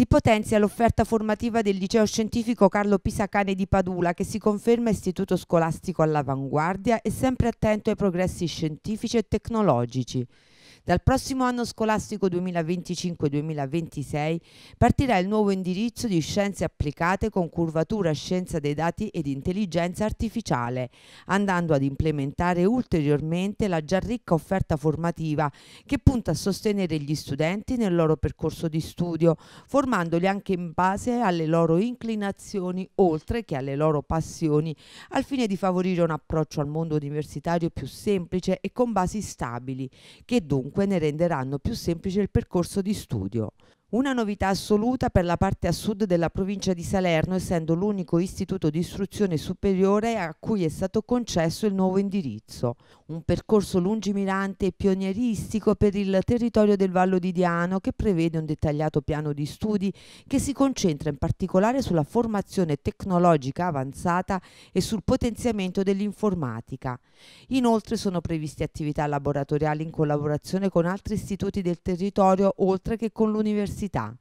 Si potenzia l'offerta formativa del liceo scientifico Carlo Pisacane di Padula che si conferma istituto scolastico all'avanguardia e sempre attento ai progressi scientifici e tecnologici. Dal prossimo anno scolastico 2025-2026 partirà il nuovo indirizzo di scienze applicate con curvatura scienza dei dati ed intelligenza artificiale, andando ad implementare ulteriormente la già ricca offerta formativa che punta a sostenere gli studenti nel loro percorso di studio, formandoli anche in base alle loro inclinazioni oltre che alle loro passioni, al fine di favorire un approccio al mondo universitario più semplice e con basi stabili, che dunque comunque ne renderanno più semplice il percorso di studio. Una novità assoluta per la parte a sud della provincia di Salerno, essendo l'unico istituto di istruzione superiore a cui è stato concesso il nuovo indirizzo. Un percorso lungimirante e pionieristico per il territorio del Vallo di Diano, che prevede un dettagliato piano di studi che si concentra in particolare sulla formazione tecnologica avanzata e sul potenziamento dell'informatica. Inoltre sono previste attività laboratoriali in collaborazione con altri istituti del territorio, oltre che con l'Università all'università.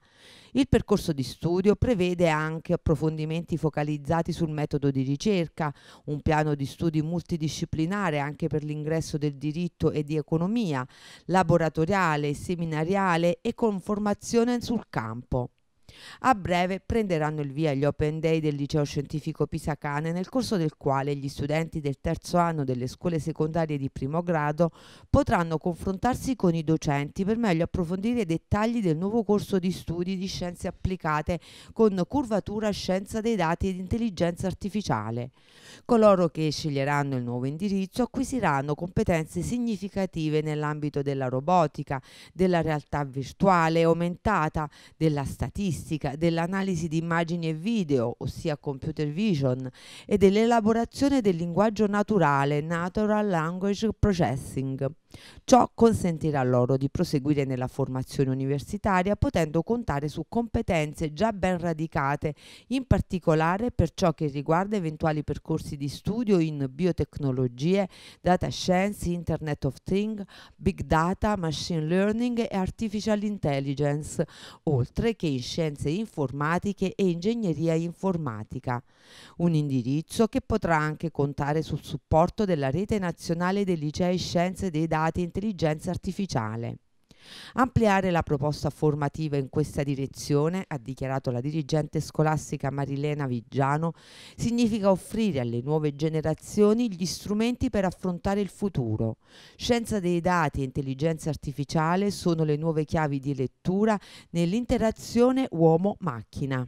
Il percorso di studio prevede anche approfondimenti focalizzati sul metodo di ricerca, un piano di studi multidisciplinare anche per l'ingresso del diritto e di economia, laboratoriale, seminariale e con formazione sul campo. A breve prenderanno il via gli Open Day del liceo scientifico Pisacane, nel corso del quale gli studenti del terzo anno delle scuole secondarie di primo grado potranno confrontarsi con i docenti per meglio approfondire i dettagli del nuovo corso di studi di scienze applicate con curvatura scienza dei dati ed intelligenza artificiale. Coloro che sceglieranno il nuovo indirizzo acquisiranno competenze significative nell'ambito della robotica, della realtà virtuale aumentata, della statistica statistica, dell'analisi di immagini e video, ossia computer vision, e dell'elaborazione del linguaggio naturale, natural language processing. Ciò consentirà loro di proseguire nella formazione universitaria potendo contare su competenze già ben radicate, in particolare per ciò che riguarda eventuali percorsi di studio in biotecnologie, data science, Internet of Things, big data, machine learning e artificial intelligence, oltre che in scienze informatiche e ingegneria informatica. Un indirizzo che potrà anche contare sul supporto della rete nazionale dei licei scienze dei dati dati e intelligenza artificiale. Ampliare la proposta formativa in questa direzione, ha dichiarato la dirigente scolastica Marilena Viggiano, significa offrire alle nuove generazioni gli strumenti per affrontare il futuro. Scienza dei dati e intelligenza artificiale sono le nuove chiavi di lettura nell'interazione uomo-macchina.